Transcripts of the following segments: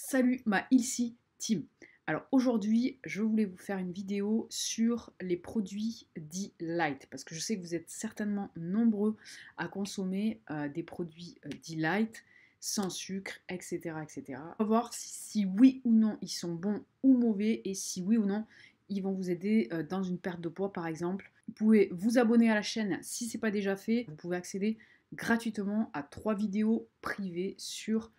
Salut ma ici Team. Alors aujourd'hui, je voulais vous faire une vidéo sur les produits dits light parce que je sais que vous êtes certainement nombreux à consommer euh, des produits euh, dits light sans sucre, etc., etc. On va voir si, oui ou non ils sont bons ou mauvais et si oui ou non ils vont vous aider euh, dans une perte de poids par exemple. Vous pouvez vous abonner à la chaîne si ce n'est pas déjà fait. Vous pouvez accéder gratuitement à trois vidéos privées sur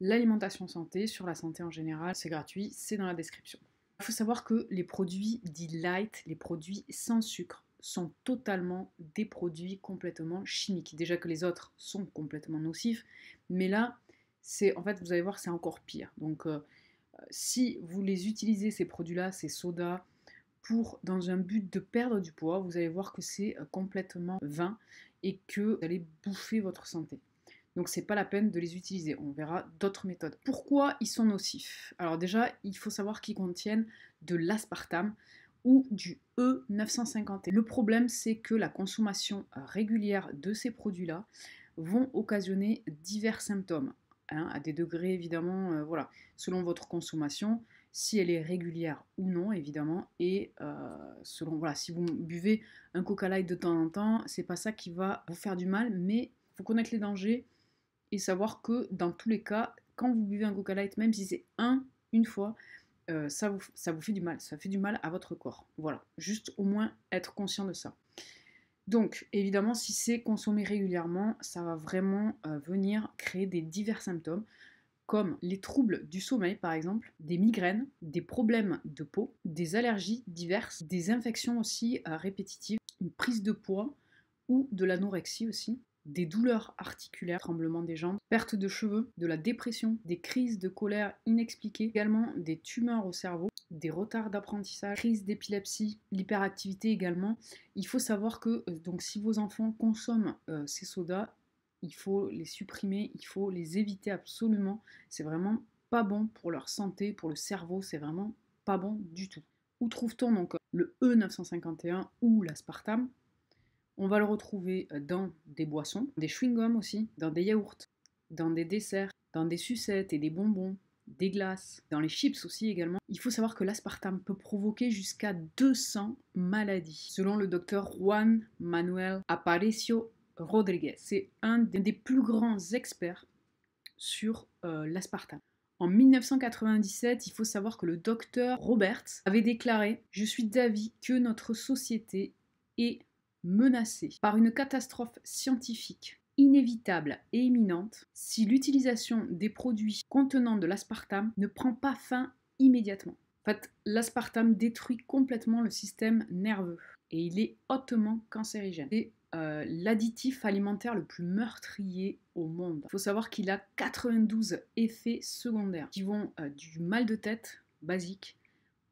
l'alimentation santé, sur la santé en général. C'est gratuit, c'est dans la description. Il faut savoir que les produits dits light, les produits sans sucre, sont totalement des produits complètement chimiques. Déjà que les autres sont complètement nocifs, mais là, c'est en fait, vous allez voir, c'est encore pire. Donc, euh, si vous les utilisez, ces produits-là, ces sodas, pour, dans un but de perdre du poids, vous allez voir que c'est euh, complètement vain et que vous allez bouffer votre santé. Donc c'est pas la peine de les utiliser. On verra d'autres méthodes. Pourquoi ils sont nocifs Alors déjà, il faut savoir qu'ils contiennent de l'aspartame ou du E950. Le problème, c'est que la consommation euh, régulière de ces produits-là vont occasionner divers symptômes, hein, à des degrés évidemment, euh, voilà, selon votre consommation, si elle est régulière ou non, évidemment, et euh, selon, voilà, si vous buvez un coca light de temps en temps, c'est pas ça qui va vous faire du mal, mais faut connaître les dangers, et savoir que dans tous les cas, quand vous buvez un Coca Light, même si c'est un, une fois, euh, ça, vous, ça vous fait du mal, ça fait du mal à votre corps. Voilà, juste au moins être conscient de ça. Donc, évidemment, si c'est consommé régulièrement, ça va vraiment euh, venir créer des divers symptômes, comme les troubles du sommeil, par exemple, des migraines, des problèmes de peau, des allergies diverses, des infections aussi euh, répétitives, une prise de poids ou de l'anorexie aussi des douleurs articulaires, tremblements des jambes, perte de cheveux, de la dépression, des crises de colère inexpliquées, également des tumeurs au cerveau, des retards d'apprentissage, crise d'épilepsie, l'hyperactivité également. Il faut savoir que euh, donc si vos enfants consomment euh, ces sodas, il faut les supprimer, il faut les éviter absolument. C'est vraiment pas bon pour leur santé, pour le cerveau, c'est vraiment pas bon du tout. Où trouve-t-on donc euh, le E951 ou l'aspartame on va le retrouver euh, dans des boissons, des chewing-gums aussi, dans des yaourts, dans des desserts, dans des sucettes et des bonbons, des glaces, dans les chips aussi également. Il faut savoir que l'aspartame peut provoquer jusqu'à 200 maladies, selon le docteur Juan Manuel Aparicio Rodriguez. C'est un des plus grands experts sur euh, l'aspartame. En 1997, il faut savoir que le docteur Roberts avait déclaré Je suis d'avis que notre société est menacée par une catastrophe scientifique inévitable et imminente si l'utilisation des produits contenant de l'aspartame ne prend pas fin immédiatement. En fait, l'aspartame détruit complètement le système nerveux et il est hautement cancérigène. C'est euh, l'additif alimentaire le plus meurtrier au monde. Il faut savoir qu'il a 92 effets secondaires qui vont euh, du mal de tête basique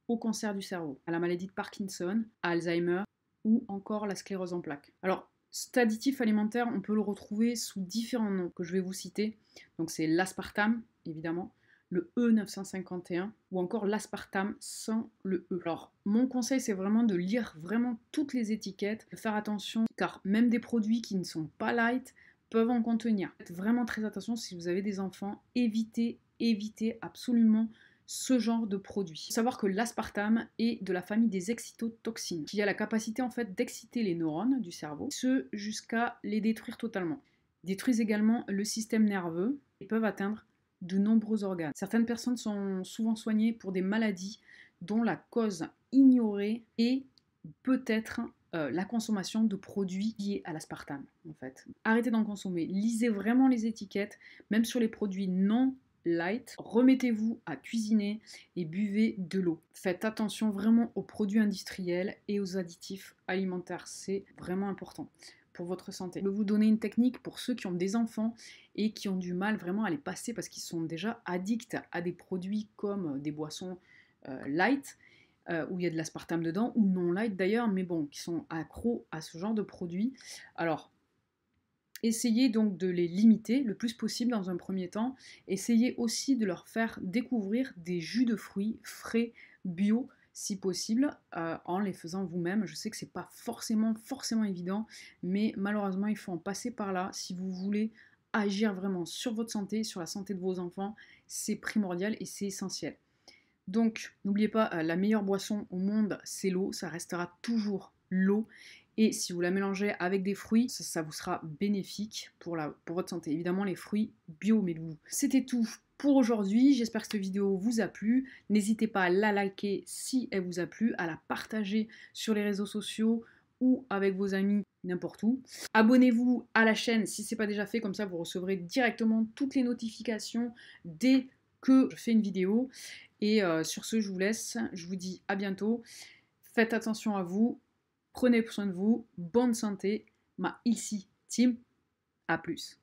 au cancer du cerveau, à la maladie de Parkinson, à Alzheimer, ou encore la sclérose en plaques. Alors, cet additif alimentaire, on peut le retrouver sous différents noms que je vais vous citer. Donc c'est l'aspartame, évidemment, le E951 ou encore l'aspartame sans le E. Alors, mon conseil, c'est vraiment de lire vraiment toutes les étiquettes, de faire attention, car même des produits qui ne sont pas light peuvent en contenir. Faites vraiment très attention si vous avez des enfants, évitez, évitez absolument ce genre de produit. Faut savoir que l'aspartame est de la famille des excitotoxines, qui a la capacité en fait d'exciter les neurones du cerveau, ce jusqu'à les détruire totalement. Ils détruisent également le système nerveux et peuvent atteindre de nombreux organes. Certaines personnes sont souvent soignées pour des maladies dont la cause ignorée est peut-être euh, la consommation de produits liés à l'aspartame en fait. Arrêtez d'en consommer, lisez vraiment les étiquettes, même sur les produits non light. Remettez-vous à cuisiner et buvez de l'eau. Faites attention vraiment aux produits industriels et aux additifs alimentaires, c'est vraiment important pour votre santé. Je vais vous donner une technique pour ceux qui ont des enfants et qui ont du mal vraiment à les passer parce qu'ils sont déjà addicts à des produits comme des boissons euh, light. Euh, où il y a de l'aspartame dedans, ou non light d'ailleurs, mais bon, qui sont accros à ce genre de produits. Alors, Essayez donc de les limiter le plus possible dans un premier temps. Essayez aussi de leur faire découvrir des jus de fruits frais, bio, si possible, euh, en les faisant vous-même. Je sais que ce n'est pas forcément, forcément évident, mais malheureusement, il faut en passer par là si vous voulez agir vraiment sur votre santé, sur la santé de vos enfants. C'est primordial et c'est essentiel. Donc, n'oubliez pas, euh, la meilleure boisson au monde, c'est l'eau. Ça restera toujours l'eau. Et si vous la mélangez avec des fruits, ça, vous sera bénéfique pour, la, pour votre santé. Évidemment, les fruits bio, vous vous. C'était tout pour aujourd'hui. J'espère que cette vidéo vous a plu. N'hésitez pas à la liker si elle vous a plu, à la partager sur les réseaux sociaux ou avec vos amis n'importe où. Abonnez-vous à la chaîne si ce n'est pas déjà fait, comme ça vous recevrez directement toutes les notifications dès que je fais une vidéo. Et euh, sur ce, je vous laisse, je vous dis à bientôt. Faites attention à vous Prenez soin de vous, bonne santé, ma ici team, à plus.